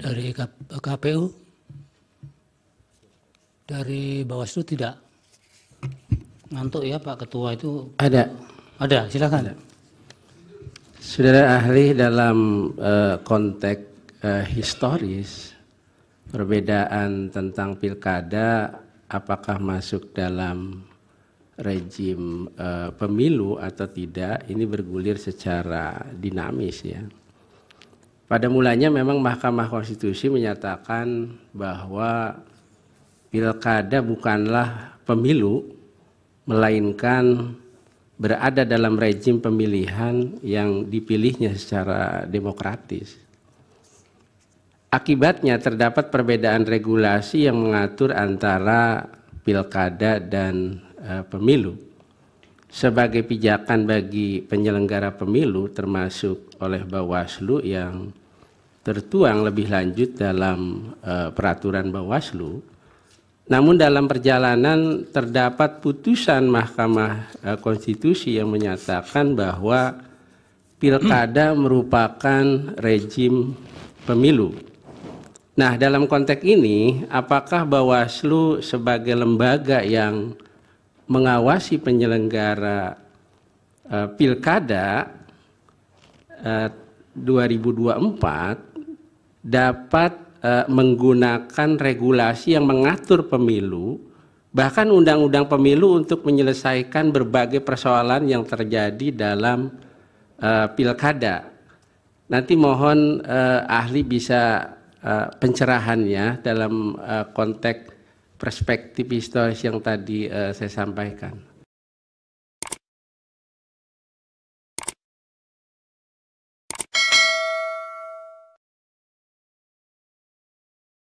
Dari KPU? Dari Bawaslu tidak? Ngantuk ya Pak Ketua itu? Ada. Ada, silakan. Ada. Saudara ahli dalam uh, konteks uh, historis perbedaan tentang pilkada apakah masuk dalam rejim uh, pemilu atau tidak ini bergulir secara dinamis ya. Pada mulanya memang Mahkamah Konstitusi menyatakan bahwa pilkada bukanlah pemilu, melainkan berada dalam rejim pemilihan yang dipilihnya secara demokratis. Akibatnya terdapat perbedaan regulasi yang mengatur antara pilkada dan e, pemilu. Sebagai pijakan bagi penyelenggara pemilu termasuk oleh Bawaslu yang tertuang lebih lanjut dalam uh, peraturan Bawaslu. Namun dalam perjalanan terdapat putusan Mahkamah eh, Konstitusi yang menyatakan bahwa pilkada merupakan rejim pemilu. Nah, dalam konteks ini, apakah Bawaslu sebagai lembaga yang mengawasi penyelenggara uh, pilkada uh, 2024 dapat e, menggunakan regulasi yang mengatur pemilu, bahkan undang-undang pemilu untuk menyelesaikan berbagai persoalan yang terjadi dalam e, pilkada. Nanti mohon e, ahli bisa e, pencerahannya dalam e, konteks perspektif historis yang tadi e, saya sampaikan.